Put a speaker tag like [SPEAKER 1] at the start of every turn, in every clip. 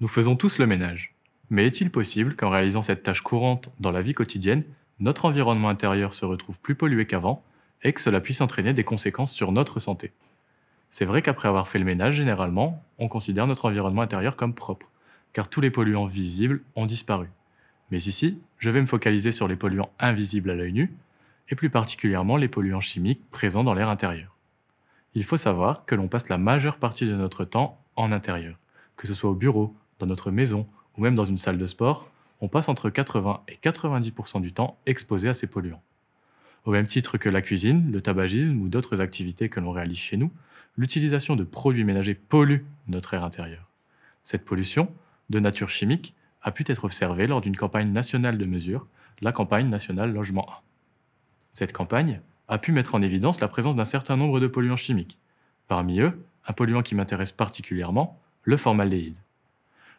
[SPEAKER 1] Nous faisons tous le ménage. Mais est-il possible qu'en réalisant cette tâche courante dans la vie quotidienne, notre environnement intérieur se retrouve plus pollué qu'avant et que cela puisse entraîner des conséquences sur notre santé C'est vrai qu'après avoir fait le ménage, généralement, on considère notre environnement intérieur comme propre, car tous les polluants visibles ont disparu. Mais ici, je vais me focaliser sur les polluants invisibles à l'œil nu, et plus particulièrement les polluants chimiques présents dans l'air intérieur. Il faut savoir que l'on passe la majeure partie de notre temps en intérieur, que ce soit au bureau, dans notre maison ou même dans une salle de sport, on passe entre 80 et 90% du temps exposé à ces polluants. Au même titre que la cuisine, le tabagisme ou d'autres activités que l'on réalise chez nous, l'utilisation de produits ménagers pollue notre air intérieur. Cette pollution, de nature chimique, a pu être observée lors d'une campagne nationale de mesure, la campagne nationale Logement 1. Cette campagne a pu mettre en évidence la présence d'un certain nombre de polluants chimiques. Parmi eux, un polluant qui m'intéresse particulièrement, le formaldéhyde.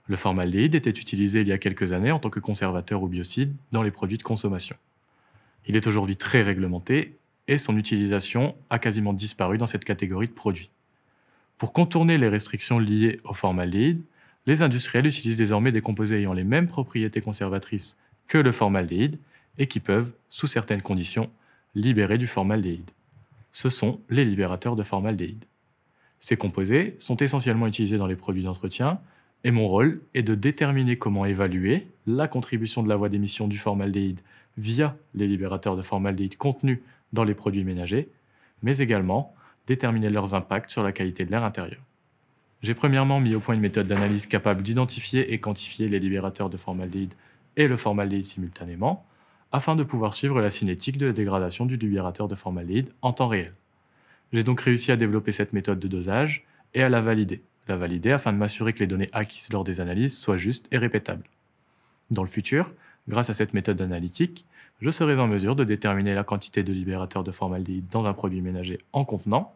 [SPEAKER 1] Le formaldéhyde était utilisé il y a quelques années en tant que conservateur ou biocide dans les produits de consommation. Il est aujourd'hui très réglementé et son utilisation a quasiment disparu dans cette catégorie de produits. Pour contourner les restrictions liées au formaldéhyde, les industriels utilisent désormais des composés ayant les mêmes propriétés conservatrices que le formaldéhyde et qui peuvent, sous certaines conditions, libérer du formaldéhyde. Ce sont les libérateurs de formaldéhyde. Ces composés sont essentiellement utilisés dans les produits d'entretien, et mon rôle est de déterminer comment évaluer la contribution de la voie d'émission du formaldéhyde via les libérateurs de formaldéhyde contenus dans les produits ménagers, mais également déterminer leurs impacts sur la qualité de l'air intérieur. J'ai premièrement mis au point une méthode d'analyse capable d'identifier et quantifier les libérateurs de formaldéhyde et le formaldéhyde simultanément, afin de pouvoir suivre la cinétique de la dégradation du libérateur de formaldéhyde en temps réel. J'ai donc réussi à développer cette méthode de dosage et à la valider, la valider afin de m'assurer que les données acquises lors des analyses soient justes et répétables. Dans le futur, grâce à cette méthode analytique, je serai en mesure de déterminer la quantité de libérateur de formaldéhyde dans un produit ménager en contenant,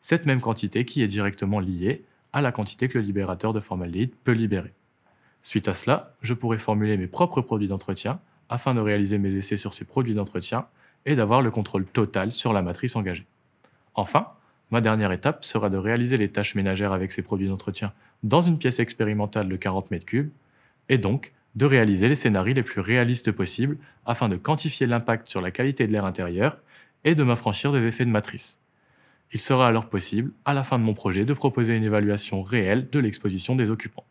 [SPEAKER 1] cette même quantité qui est directement liée à la quantité que le libérateur de formaldéhyde peut libérer. Suite à cela, je pourrai formuler mes propres produits d'entretien afin de réaliser mes essais sur ces produits d'entretien et d'avoir le contrôle total sur la matrice engagée. Enfin, Ma dernière étape sera de réaliser les tâches ménagères avec ces produits d'entretien dans une pièce expérimentale de 40 mètres cubes, et donc de réaliser les scénarios les plus réalistes possibles afin de quantifier l'impact sur la qualité de l'air intérieur et de m'affranchir des effets de matrice. Il sera alors possible, à la fin de mon projet, de proposer une évaluation réelle de l'exposition des occupants.